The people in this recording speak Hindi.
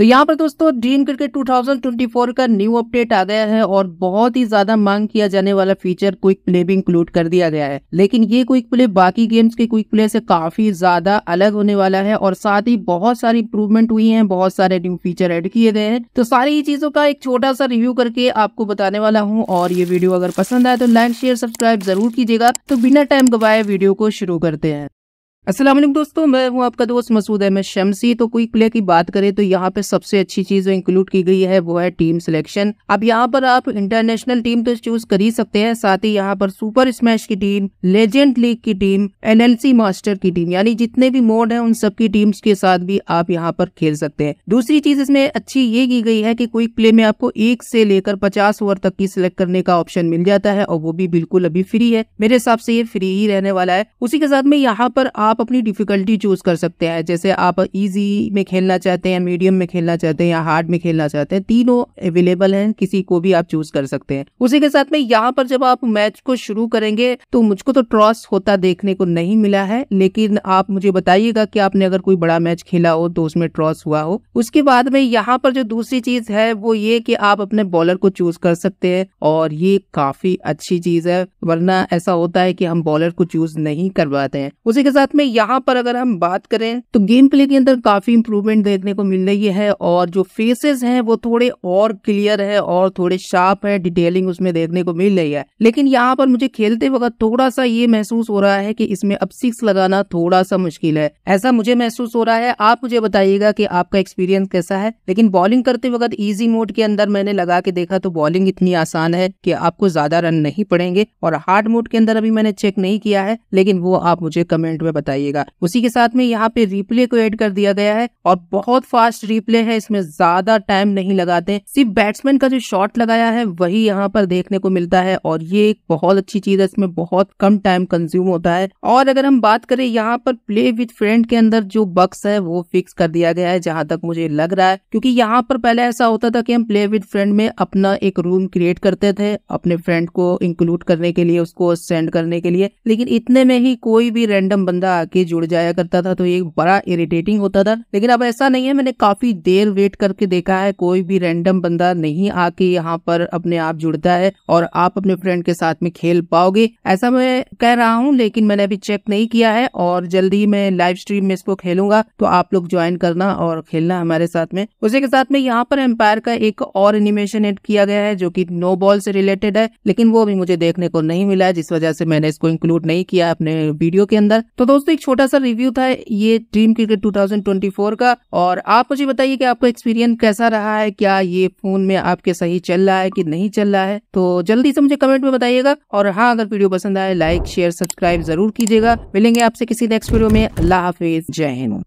तो यहाँ पर दोस्तों ड्रीम क्रिकेट 2024 का न्यू अपडेट आ गया है और बहुत ही ज्यादा मांग किया जाने वाला फीचर क्विक प्ले भी इंक्लूड कर दिया गया है लेकिन ये क्विक प्ले बाकी गेम्स के क्विक प्ले से काफी ज्यादा अलग होने वाला है और साथ ही बहुत सारी इंप्रूवमेंट हुई है बहुत सारे न्यू फीचर एड किए गए हैं तो सारी चीजों का एक छोटा सा रिव्यू करके आपको बताने वाला हूँ और ये वीडियो अगर पसंद आए तो लाइक शेयर सब्सक्राइब जरूर कीजिएगा तो बिना टाइम गवाए वीडियो को शुरू करते हैं असलम दोस्तों मैं हूं आपका दोस्त मसूद अहमद शमसी तो क्विक प्ले की बात करें तो यहाँ पे सबसे अच्छी चीज जो इंक्लूड की गई है वो है टीम सिलेक्शन अब यहाँ पर आप इंटरनेशनल टीम तो चूज कर ही सकते हैं साथ ही यहाँ पर सुपर स्मैश की टीम लेजेंड लीग की टीम एनएलसी मास्टर की टीम यानी जितने भी मोड है उन सबकी टीम के साथ भी आप यहाँ पर खेल सकते हैं दूसरी चीज इसमें अच्छी ये की गई है की क्विक प्ले में आपको एक से लेकर पचास ओवर तक की सिलेक्ट करने का ऑप्शन मिल जाता है और वो भी बिल्कुल अभी फ्री है मेरे हिसाब से ये फ्री ही रहने वाला है उसी के साथ में यहाँ पर आप आप अपनी डिफ़िकल्टी चूज़ कर सकते हैं जैसे आप इजी में खेलना चाहते हैं मीडियम में खेलना चाहते हैं या हार्ड में खेलना चाहते हैं तीनों अवेलेबल हैं किसी को भी आप चूज़ कर सकते हैं उसी के साथ में यहाँ पर जब आप मैच को शुरू करेंगे तो मुझको तो ट्रॉस होता देखने को नहीं मिला है लेकिन आप मुझे बताइएगा कि आपने अगर कोई बड़ा मैच खेला हो तो उसमें ट्रॉस हुआ हो उसके बाद में यहाँ पर जो दूसरी चीज़ है वो ये कि आप अपने बॉलर को चूज़ कर सकते हैं और ये काफ़ी अच्छी चीज़ है वरना ऐसा होता है कि हम बॉलर को चूज़ नहीं कर पाते हैं उसी के साथ में में यहाँ पर अगर हम बात करें तो गेम प्ले के अंदर काफी इंप्रूवमेंट देखने को मिल रही है और जो फेसेस हैं वो थोड़े और क्लियर है और थोड़े शार्प है डिटेलिंग उसमें देखने को मिल रही है लेकिन यहाँ पर मुझे खेलते वक्त थोड़ा सा ये महसूस हो रहा है कि इसमें अब सिक्स लगाना थोड़ा सा मुश्किल है ऐसा मुझे महसूस हो रहा है आप मुझे बताइएगा की आपका एक्सपीरियंस कैसा है लेकिन बॉलिंग करते वक्त इजी मोड के अंदर मैंने लगा के देखा तो बॉलिंग इतनी आसान है की आपको ज्यादा रन नहीं पड़ेंगे और हार्ड मोड के अंदर अभी मैंने चेक नहीं किया है लेकिन वो आप मुझे कमेंट में बता बताइएगा उसी के साथ में यहाँ पे रिप्ले को एड कर दिया गया है और बहुत फास्ट रिप्ले है इसमें ज्यादा टाइम नहीं लगाते सिर्फ बैट्समैन का जो शॉट लगाया है वही यहाँ पर देखने को मिलता है और ये एक बहुत अच्छी चीज है इसमें बहुत कम टाइम कंज्यूम होता है और अगर हम बात करें यहाँ पर प्ले विथ फ्रेंड के अंदर जो बक्स है वो फिक्स कर दिया गया है जहां तक मुझे लग रहा है क्योंकि यहाँ पर पहले ऐसा होता था कि हम प्ले विथ फ्रेंड में अपना एक रूम क्रिएट करते थे अपने फ्रेंड को इंक्लूड करने के लिए उसको सेंड करने के लिए लेकिन इतने में ही कोई भी रैंडम बंदा आके जुड़ जाया करता था तो ये बड़ा इरिटेटिंग होता था लेकिन अब ऐसा नहीं है मैंने काफी देर वेट करके देखा है कोई भी रैंडम बंदा नहीं आके यहाँ पर अपने आप जुड़ता है और आप अपने फ्रेंड के साथ में खेल पाओगे ऐसा मैं कह रहा हूँ लेकिन मैंने अभी चेक नहीं किया है और जल्दी मैं लाइव स्ट्रीम में इसको खेलूंगा तो आप लोग ज्वाइन करना और खेलना हमारे साथ में उसी के साथ में यहाँ पर एम्पायर का एक और एनिमेशन एड किया गया है जो की नो बॉल से रिलेटेड है लेकिन वो भी मुझे देखने को नहीं मिला है जिस वजह से मैंने इसको इंक्लूड नहीं किया अपने वीडियो के अंदर तो दोस्तों दोस्तों एक छोटा सा रिव्यू था ये ड्रीम क्रिकेट 2024 का और आप मुझे बताइए कि आपका एक्सपीरियंस कैसा रहा है क्या ये फोन में आपके सही चल रहा है कि नहीं चल रहा है तो जल्दी से मुझे कमेंट में बताइएगा और हाँ अगर वीडियो पसंद आए लाइक शेयर सब्सक्राइब जरूर कीजिएगा मिलेंगे आपसे किसी नेक्स्ट वीडियो में अल्लाह हाफिज जय हिंद